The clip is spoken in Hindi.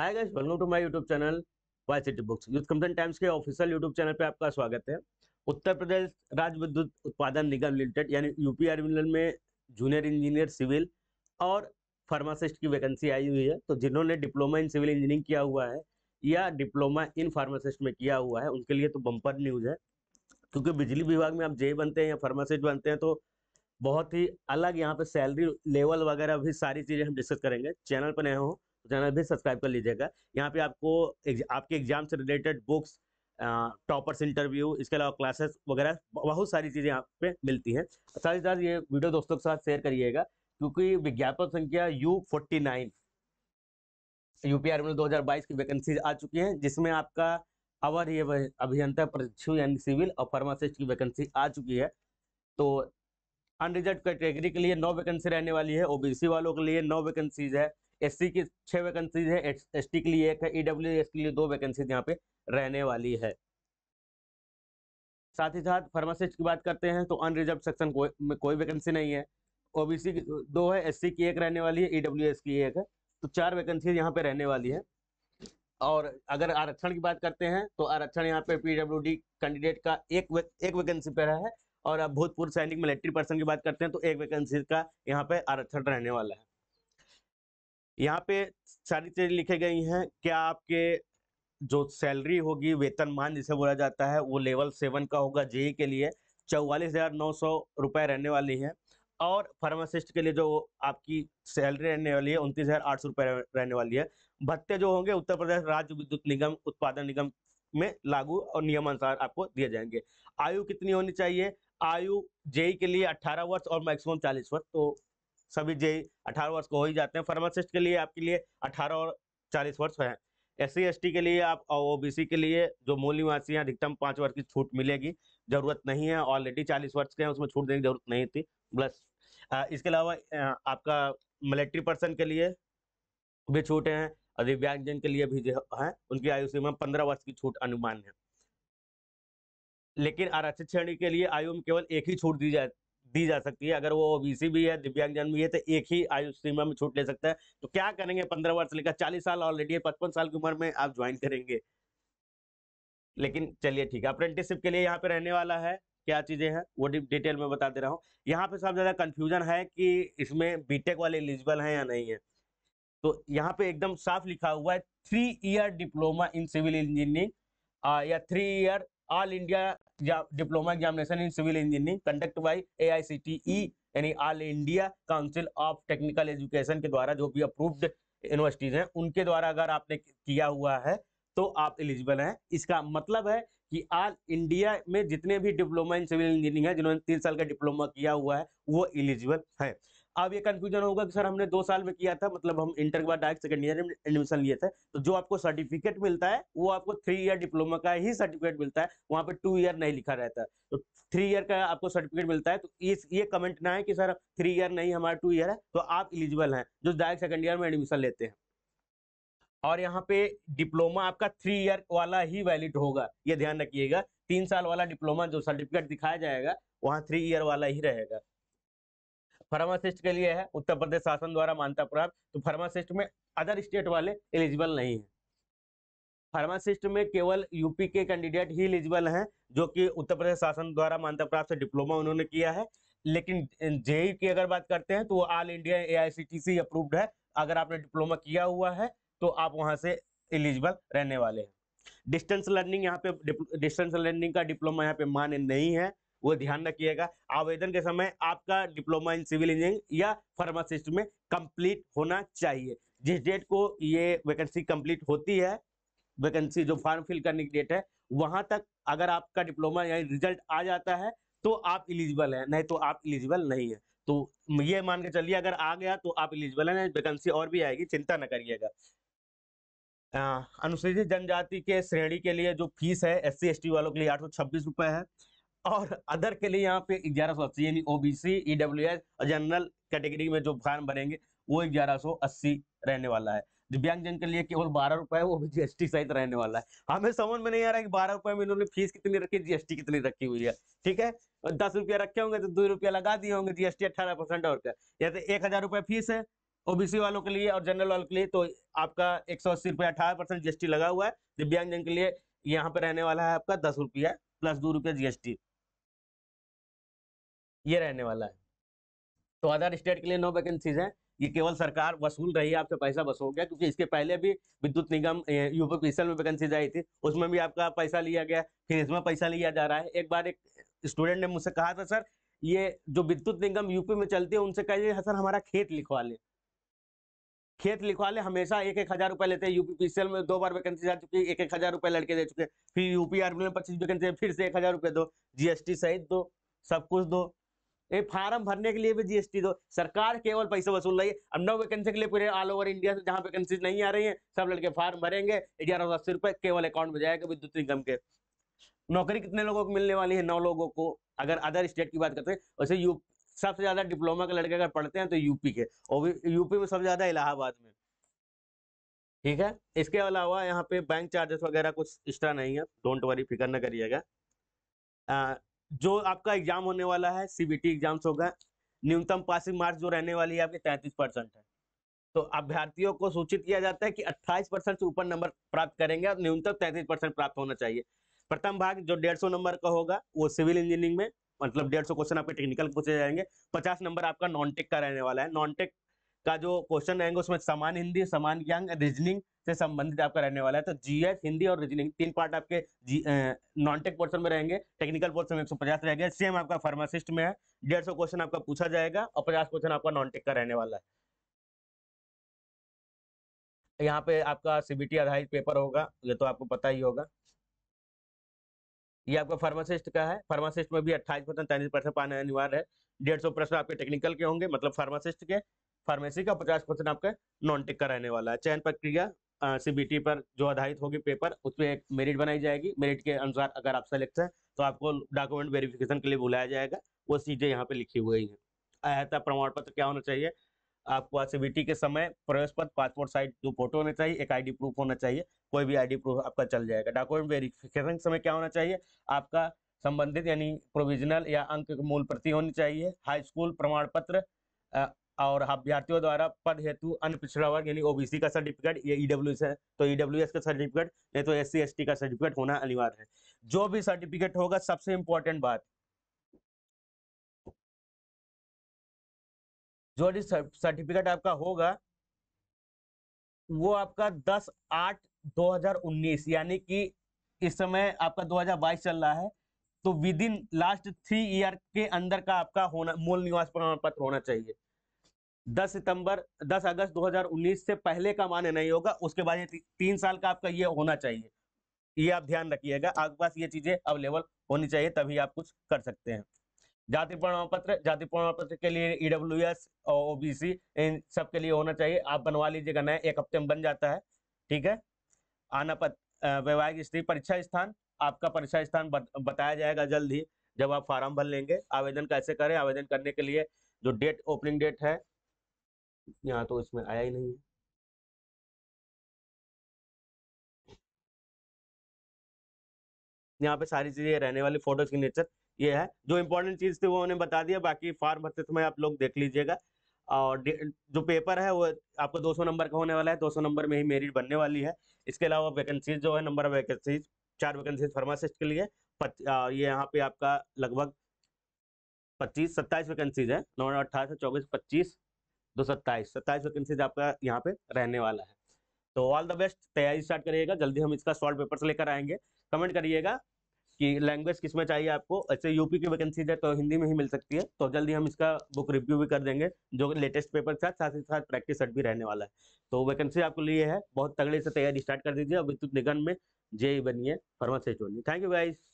hi guys welcome to my YouTube channel Y city books youth कंपन टाइम्स के ऑफिशियल यूट्यूब चैनल पे आपका स्वागत है उत्तर प्रदेश राज्य विद्युत उत्पादन निगम लिमिटेड यानी यूपी पी में जूनियर इंजीनियर सिविल और फार्मासिस्ट की वैकेंसी आई हुई है तो जिन्होंने डिप्लोमा इन सिविल इंजीनियरिंग किया हुआ है या डिप्लोमा इन फार्मासिस्ट में किया हुआ है उनके लिए तो बम्पर न्यूज़ है क्योंकि बिजली विभाग में आप जे बनते हैं या फार्मासिस्ट बनते हैं तो बहुत ही अलग यहाँ पे सैलरी लेवल वगैरह भी सारी चीज़ें हम डिस्कस करेंगे चैनल पर नए हों चैनल भी सब्सक्राइब कर लीजिएगा यहाँ पे आपको आपके एग्जाम से रिलेटेड बुक्स टॉपर्स इंटरव्यू इसके अलावा क्लासेस वगैरह बहुत सारी चीज़ें यहाँ पे मिलती हैं साथ ही साथ ये वीडियो दोस्तों के साथ शेयर करिएगा क्योंकि विज्ञापन संख्या यू फोर्टी नाइन आर में बाईस की वैकेंसीज आ चुकी हैं जिसमें आपका अवर ये अभियंता प्रशिक्षु यानी सिविल और फार्मासिस्ट की वैकेंसी आ चुकी है तो अनरिजर्व कैटेगरी के लिए नौ वैकेंसी रहने वाली है ओबीसी वालों के लिए नौ वैकेंसीज है एससी की छह वैकेंसीज है एसटी के लिए एक है एस e के लिए दो वैकेंसीज यहाँ पे रहने वाली है साथ ही साथ फार्मासिस्ट की बात करते हैं तो अनरिजर्व सेक्शन को, में कोई वैकेंसी नहीं है ओबीसी की दो है एससी की एक रहने वाली है एस e की एक है तो चार वैकेंसी यहाँ पे रहने वाली है और अगर आरक्षण की बात करते हैं तो आरक्षण यहाँ पे डी कैंडिडेट का एक वे, एक वैकेंसी पे रहा है और अब भूतपूर्व सैनिक मिलिट्री पर्सन की बात करते हैं तो एक वैकेंसी का यहाँ पे आरक्षण रहने वाला है यहाँ पे सारी चीज़ें लिखे गई हैं क्या आपके जो सैलरी होगी वेतनमान जिसे बोला जाता है वो लेवल सेवन का होगा जेई e के लिए चौवालीस हज़ार नौ सौ रुपये रहने वाली है और फार्मासिस्ट के लिए जो आपकी सैलरी रहने वाली है उनतीस हज़ार आठ सौ रुपये रहने वाली है भत्ते जो होंगे उत्तर प्रदेश राज्य विद्युत निगम उत्पादन निगम में लागू और नियमानुसार आपको दिए जाएंगे आयु कितनी होनी चाहिए आयु जेई e के लिए अट्ठारह वर्ष और मैक्सिमम चालीस वर्ष तो सभी जे अठारह वर्ष को हो ही जाते हैं फार्मासिस्ट के लिए आपके लिए अठारह और चालीस वर्ष है एस सी के लिए आप ओ ओबीसी के लिए जो मूल निवासी हैं अधिकतम पाँच वर्ष की छूट मिलेगी जरूरत नहीं है ऑलरेडी चालीस वर्ष के हैं उसमें छूट देने की जरूरत नहीं थी प्लस इसके अलावा आपका मिलिट्री पर्सन के लिए भी छूट है और दिव्यांगजन के लिए भी जो है उनकी आयु सीमा पंद्रह वर्ष की छूट अनुमान है लेकिन आरक्षित श्रेणी के लिए आयु में केवल एक ही छूट दी जा दी जा सकती है अगर वो ओबीसी भी है दिव्यांगजन भी है तो एक ही आयु सीमा में छूट ले सकता है तो क्या करेंगे पंद्रह वर्ष लेकर चालीस साल ऑलरेडी है पचपन साल की उम्र में आप ज्वाइन करेंगे लेकिन चलिए ठीक है अप्रेंटिसिप के लिए यहाँ पे रहने वाला है क्या चीज़ें हैं वो डिटेल में बता दे रहा हूँ यहाँ पे सबसे ज़्यादा कंफ्यूजन है कि इसमें बीटेक वाले एलिजिबल हैं या नहीं है तो यहाँ पे एकदम साफ लिखा हुआ है three year diploma in civil engineering या three year all India diploma examination in civil engineering conduct by A यानी all India council of technical education के द्वारा जो भी अप्रूव्ड यूनिवर्सिटीज हैं उनके द्वारा अगर आपने किया हुआ है तो आप एलिजिबल हैं इसका मतलब है कि ऑल इंडिया में जितने भी डिप्लोमा इन सिविल इंजीनियरिंग है जिन्होंने तीन साल का डिप्लोमा किया हुआ है वो एलिजिबल है अब ये कंफ्यूजन होगा कि सर हमने दो साल में किया था मतलब हम इंटर के बाद डायरेक्ट सेकंड ईयर में एडमिशन लिए थे तो जो आपको सर्टिफिकेट मिलता है वो आपको थ्री ईयर डिप्लोमा का ही सर्टिफिकेट मिलता है वहाँ पे टू ईयर नहीं लिखा रहता है तो थ्री ईयर का आपको सर्टिफिकेट मिलता है तो इस ये कमेंट ना है कि सर थ्री ईयर नहीं हमारा टू ईयर है तो आप इलिजिबल हैं जो डायरेक्ट सेकेंड ईयर में एडमिशन लेते हैं और यहाँ पे डिप्लोमा आपका थ्री ईयर वाला ही वैलिड होगा ये ध्यान रखिएगा तीन साल वाला डिप्लोमा जो सर्टिफिकेट दिखाया जाएगा वहाँ थ्री ईयर वाला ही रहेगा फार्मासिस्ट के लिए है उत्तर प्रदेश शासन द्वारा मान्यता प्राप्त तो फार्मासिस्ट में अदर स्टेट वाले एलिजिबल नहीं है फार्मासिस्ट में केवल यूपी के कैंडिडेट ही एलिजिबल हैं जो कि उत्तर प्रदेश शासन द्वारा मान्यता प्राप्त से डिप्लोमा उन्होंने किया है लेकिन अं, जेई की अगर बात करते हैं तो वो all India A I approved है अगर आपने डिप्लोमा किया हुआ है तो आप वहां से एलिजिबल रहने वाले हैं डिस्टेंस लर्निंग यहाँ पे डिस्टेंस लर्निंग का डिप्लोमा यहाँ पे मान्य नहीं है वो ध्यान रखिएगा आवेदन के समय आपका डिप्लोमा इन सिविल इंजीनियरिंग या फार्मासिस्ट में कंप्लीट होना चाहिए जिस डेट को ये वैकेंसी कंप्लीट होती है वैकेंसी जो फॉर्म फिल करने की डेट है वहां तक अगर आपका डिप्लोमा यानी रिजल्ट आ जाता है तो आप इलिजिबल है नहीं तो आप इलिजिबल नहीं है तो ये मान के चलिए अगर आ गया तो आप इलिजिबल है वैकेंसी और भी आएगी चिंता न करिएगा अनुसूचित जनजाति के श्रेणी के लिए जो फीस है एस सी वालों के लिए आठ सौ छब्बीस रुपए है और अदर के लिए यहाँ पे ग्यारह सौ अस्सी यानी ओबीसी ईडब्ल्यू एस और जनरल कैटेगरी में जो फॉर्म भरेंगे वो ग्यारह सौ अस्सी रहने वाला है दिव्यांगजन के लिए केवल बारह रुपए वो भी जीएसटी सहित रहने वाला है हमें समझ में नहीं आ रहा है कि बारह रुपए में इन्होंने फीस कितनी रखी जीएसटी कितनी रखी हुई है ठीक है दस रुपया रखे होंगे तो दो रुपया लगा दिए होंगे जीएसटी अठारह परसेंट और क्या या तो एक हजार रुपये फीस है ओबीसी वालों के लिए और जनरल वालों के लिए तो आपका एक सौ अस्सी रुपया अठारह परसेंट जीएसटी लगा हुआ है दिव्यांगजन के लिए यहाँ पे रहने वाला है आपका दस रुपया प्लस दो रुपया जीएसटी ये रहने वाला है तो अदर स्टेट के लिए नो वैकेंसीज हैं ये केवल सरकार वसूल रही है आपसे पैसा वसूल गया क्योंकि इसके पहले भी विद्युत निगम यूपी पीसल में वैकेंसीज आई थी उसमें भी आपका पैसा लिया गया फिर इसमें पैसा लिया जा रहा है एक बार एक स्टूडेंट ने मुझसे कहा था सर ये जो विद्युत निगम यूपी में चलती है उनसे कहिए सर हमारा खेत लिखवा ले खेत लिखवा ले हमेशा एक एक हजार रुपए लेते हैं यूपी पीसीएल में दो बार वैकेंसी आ चुकी है एक एक हजार रुपए लड़के दे चुके हैं फिर यूपी आर्मी में पच्चीस वैकेंसी फिर से एक हजार रुपए दो जीएसटी सहित दो सब कुछ दो ये फार्म भरने के लिए भी जीएसटी दो सरकार केवल पैसे वसूल रही है अब नौ वैकेंसी के लिए पूरे ऑल ओवर इंडिया से जहाँ वैकेंसी नहीं आ रही है सब लड़के फार्म भरेंगे ग्यारह सौ अस्सी रुपए केवल अकाउंट में जाएगा विद्युत इनकम के नौकरी कितने लोगों को मिलने वाली है नौ लोगों को अगर अदर स्टेट की बात करते हैं वैसे यू सबसे ज्यादा डिप्लोमा के लड़के अगर पढ़ते हैं तो यूपी के और यूपी में सबसे ज्यादा इलाहाबाद में ठीक है इसके अलावा यहाँ पे बैंक चार्जेस वगैरह कुछ एक्स्ट्रा नहीं है डोंट वरी फिक्र ना करिएगा जो आपका एग्जाम होने वाला है सीबीटी एग्जाम्स होगा न्यूनतम पासिंग मार्क्स जो रहने वाली है आपकी तैतीस परसेंट है तो अभ्यर्थियों को सूचित किया जाता है कि 28 परसेंट से ऊपर नंबर प्राप्त करेंगे और न्यूनतम तैतीस परसेंट प्राप्त होना चाहिए प्रथम भाग जो डेढ़ सौ नंबर का होगा वो सिविल इंजीनियरिंग में मतलब डेढ़ सौ क्वेश्चन आपके टेक्निकल पूछे जाएंगे पचास नंबर आपका नॉन टेक का रहने वाला है नॉन टेक का जो क्वेश्चन रहेंगे उसमें समान हिंदी समान ज्ञान रीजनिंग से संबंधित आपका रहने वाला है तो जीएस हिंदी और रीजनिंग तीन पार्ट आपके नॉन टेक पोर्सन में रहेंगे टेक्निकल पोर्सन में एक 150 रहेगा सेम आपका फार्मासिस्ट में है डेढ़ सौ क्वेश्चन आपका पूछा जाएगा और पचास क्वेश्चन आपका नॉन टेक का रहने वाला है यहाँ पे आपका सीबीटी आधारित पेपर होगा ये तो आपको पता ही होगा ये आपका फार्मासिस्ट का है फार्मासिस्ट में भी अट्ठाईस परसेंट तैंतीस परसेंट पाना अनिवार्य है डेढ़ सौ प्रश्न आपके टेक्निकल के होंगे मतलब फार्मासिस्ट के फार्मेसी का पचास परसेंट आपका नॉन टिक का रहने वाला है चयन प्रक्रिया सीबीटी पर जो आधारित होगी पेपर उसमें एक मेरिट बनाई जाएगी मेरिट के अनुसार अगर आप सेलेक्ट हैं तो आपको डॉक्यूमेंट वेरिफिकेशन के लिए बुलाया जाएगा वो चीज़ें यहाँ पे लिखी हुई हैं अहता प्रमाण पत्र क्या होना चाहिए आपको सीबीटी के समय प्रवेश पत्र पासपोर्ट साइज दो फोटो होने चाहिए एक आईडी प्रूफ होना चाहिए कोई भी आईडी प्रूफ आपका चल जाएगा डॉक्यूमेंट वेरिफिकेशन के समय क्या होना चाहिए आपका संबंधित यानी प्रोविजनल या अंक मूल प्रति होनी चाहिए हाई स्कूल प्रमाण पत्र और अभ्यर्थियों हाँ, द्वारा पद हेतु अन्य पिछड़ा वर्ग यानी ओबीसी का सर्टिफिकेट या ईडब्ल्यू है तो ईडब्ल्यू e का सर्टिफिकेट नहीं तो एस सी का सर्टिफिकेट होना अनिवार्य है जो भी सर्टिफिकेट होगा सबसे इंपॉर्टेंट बात जो भी सर्टिफिकेट आपका होगा वो आपका दस आठ 2019 यानी कि इस समय आपका 2022 चल रहा है तो within last three year के अंदर का आपका होना मूल निवास प्रमाण पत्र होना चाहिए 10 सितंबर 10 अगस्त 2019 से पहले का मान्य नहीं होगा उसके बाद ये ती, तीन साल का आपका ये होना चाहिए ये आप ध्यान रखिएगा आपके पास ये चीजें अवेलेबल होनी चाहिए तभी आप कुछ कर सकते हैं जाति प्रमाण पत्र जाति प्रमाण पत्र के लिए EW e S O B C इन सब के लिए होना चाहिए आप बनवा लीजिएगा नया एक हफ्ते में बन जाता है ठीक है आना वैवाहिक स्त्री परीक्षा स्थान आपका परीक्षा स्थान बत, बताया जाएगा जल्द ही जब आप फॉर्म भर लेंगे आवेदन कैसे करें आवेदन करने के लिए जो डेट ओपनिंग डेट है यहाँ तो इसमें आया ही नहीं है यहाँ पे सारी चीजें रहने वाली फोटोज की नेचर ये है जो इंपॉर्टेंट चीज थी वो उन्हें बता दिया बाकी फार्म भरते समय आप लोग देख लीजिएगा और जो पेपर है वो आपको 200 नंबर का होने वाला है 200 नंबर में ही मेरिट बनने वाली है इसके अलावा वैकेंसीज जो है नंबर ऑफ वैकेंसीज चार वैकेंसीज फार्मासिस्ट के लिए ये यहाँ पे आपका लगभग पच्चीस सत्ताईस वैकेंसीज है नौ अट्ठारह से चौबीस पच्चीस दो तो सत्ताईस सत्ताईस वैकेंसीज आपका यहाँ पे रहने वाला है तो ऑल द बेस्ट तैयारी स्टार्ट करिएगा जल्दी हम इसका सॉल्व पेपर्स लेकर आएंगे कमेंट करिएगा कि लैंग्वेज किस में चाहिए आपको ऐसे यूपी की वैकेंसीज है तो हिंदी में ही मिल सकती है तो जल्दी हम इसका बुक रिव्यू भी कर देंगे जो लेटेस्ट पेपर के साथ साथ ही साथ प्रैक्टिस सेट भी रहने वाला है तो वैकेंसी आपको लिए है बहुत तगड़े से तैयारी स्टार्ट कर दीजिए और विद्युत निगम में जे e बनिए फार्मासिस्ट बनिए थैंक यू गाइस